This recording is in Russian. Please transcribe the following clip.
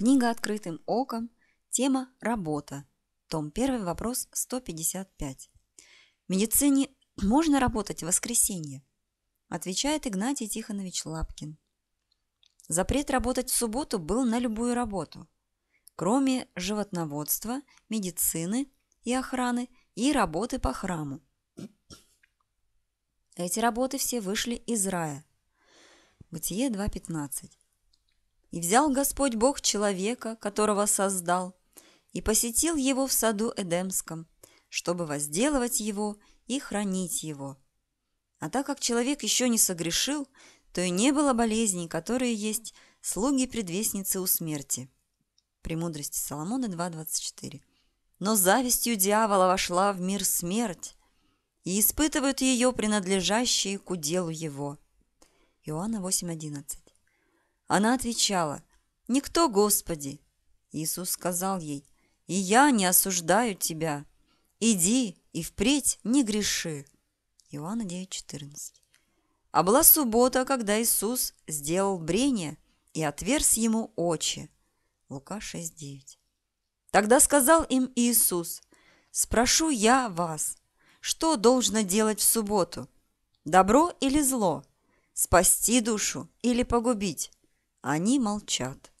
Книга «Открытым оком», тема «Работа», том 1, вопрос 155. В медицине можно работать в воскресенье? Отвечает Игнатий Тихонович Лапкин. Запрет работать в субботу был на любую работу, кроме животноводства, медицины и охраны и работы по храму. Эти работы все вышли из рая. Бытие 2.15. И взял Господь Бог человека, которого создал, и посетил его в саду Эдемском, чтобы возделывать его и хранить его. А так как человек еще не согрешил, то и не было болезней, которые есть слуги предвестницы у смерти. Премудрость Соломона 2.24 Но завистью дьявола вошла в мир смерть, и испытывают ее принадлежащие к уделу его. Иоанна 8.11 она отвечала, «Никто, Господи!» Иисус сказал ей, «И я не осуждаю тебя. Иди и впредь не греши». Иоанна 9,14 А была суббота, когда Иисус сделал брение и отверз ему очи. Лука 6,9 Тогда сказал им Иисус, «Спрошу я вас, что должно делать в субботу? Добро или зло? Спасти душу или погубить? Они молчат.